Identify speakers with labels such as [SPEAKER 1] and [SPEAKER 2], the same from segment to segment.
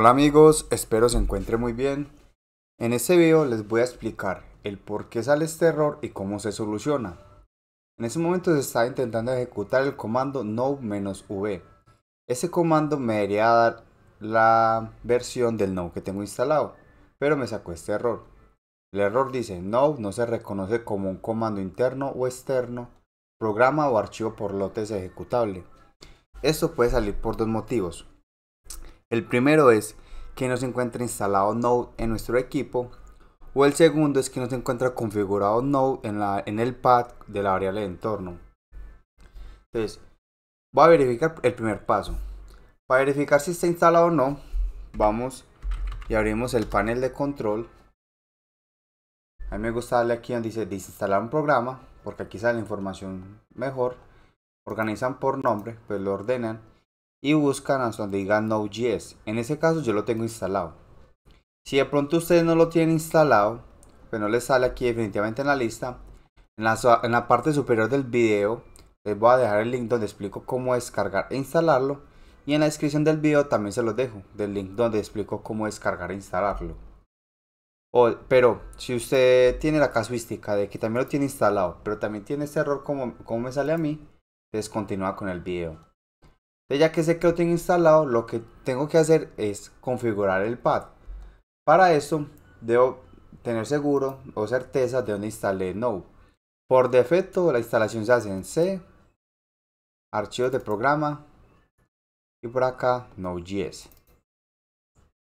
[SPEAKER 1] Hola amigos, espero se encuentre muy bien. En este video les voy a explicar el por qué sale este error y cómo se soluciona. En ese momento se está intentando ejecutar el comando node-v. Ese comando me debería dar la versión del node que tengo instalado, pero me sacó este error. El error dice node no se reconoce como un comando interno o externo, programa o archivo por lotes ejecutable. Esto puede salir por dos motivos. El primero es que no se encuentra instalado Node en nuestro equipo o el segundo es que no se encuentra configurado Node en, en el pad de la variable de entorno. Entonces, voy a verificar el primer paso. Para verificar si está instalado o no, vamos y abrimos el panel de control. A mí me gusta darle aquí donde dice desinstalar un programa, porque aquí sale la información mejor. Organizan por nombre, pues lo ordenan y buscan hasta donde diga Node.js. En ese caso yo lo tengo instalado. Si de pronto ustedes no lo tienen instalado, pues no les sale aquí definitivamente en la lista. En la, parte superior del video les voy a dejar el link donde explico cómo descargar e instalarlo. Y en la descripción del video también se los dejo, del link donde explico cómo descargar e instalarlo. pero si usted tiene la casuística de que también lo tiene instalado, pero también tiene este error como, como me sale a mí, descontinúa con el video ya que sé que lo tengo instalado, lo que tengo que hacer es configurar el pad. Para eso debo tener seguro o certeza de dónde instalé Node. Por defecto la instalación se hace en C, archivos de programa y por acá Node.js.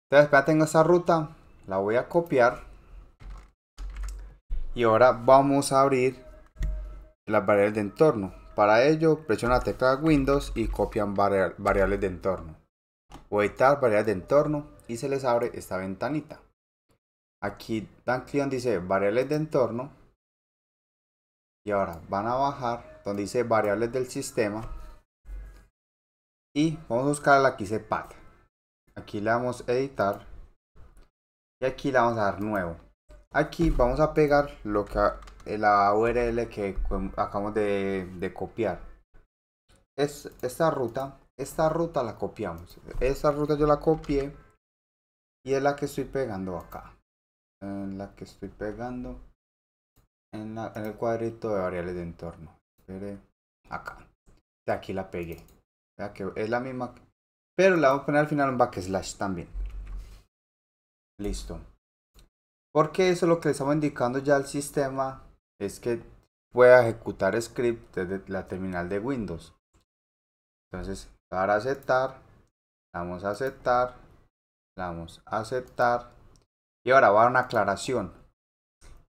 [SPEAKER 1] Entonces ya tengo esta ruta, la voy a copiar y ahora vamos a abrir las variables de entorno. Para ello, presiona la tecla Windows y copian variables de entorno o editar variables de entorno y se les abre esta ventanita. Aquí dan clic donde dice variables de entorno y ahora van a bajar donde dice variables del sistema y vamos a buscar la que dice path. Aquí le damos editar y aquí le vamos a dar nuevo. Aquí vamos a pegar lo que la URL que acabamos de, copiar. Es esta ruta, esta ruta la copiamos. Esta ruta yo la copié y es la que estoy pegando acá. En la que estoy pegando en, el cuadrito de variables de entorno. acá. De aquí la pegué. es la misma. Pero la vamos a poner al final un backslash también. Listo. Porque eso es lo que le estamos indicando ya al sistema, es que pueda ejecutar script desde la terminal de Windows. Entonces, para aceptar, vamos a aceptar, damos a aceptar. Y ahora va una aclaración.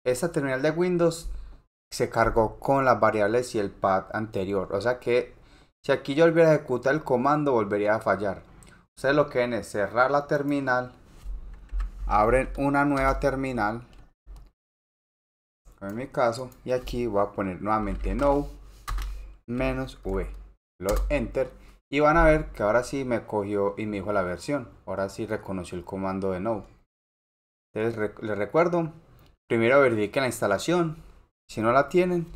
[SPEAKER 1] Esta terminal de Windows se cargó con las variables y el pad anterior. O sea que si aquí yo volviera a ejecutar el comando, volvería a fallar. Ustedes lo que ven es cerrar la terminal abren una nueva terminal en mi caso y aquí voy a poner nuevamente no menos v lo enter y van a ver que ahora sí me cogió y me dijo la versión ahora sí reconoció el comando de no les recuerdo primero verifiquen la instalación si no la tienen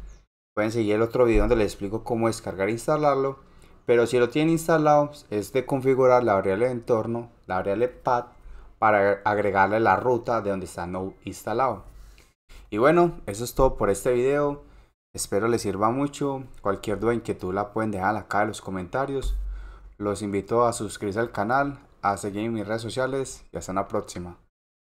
[SPEAKER 1] pueden seguir el otro video donde les explico cómo descargar e instalarlo pero si lo tienen instalado es de configurar la variable de entorno la variable path para agregarle la ruta de donde está Node instalado. Y bueno, eso es todo por este video. Espero les sirva mucho. Cualquier duda, inquietud la pueden dejar acá en los comentarios. Los invito a suscribirse al canal, a seguir en mis redes sociales y hasta la próxima.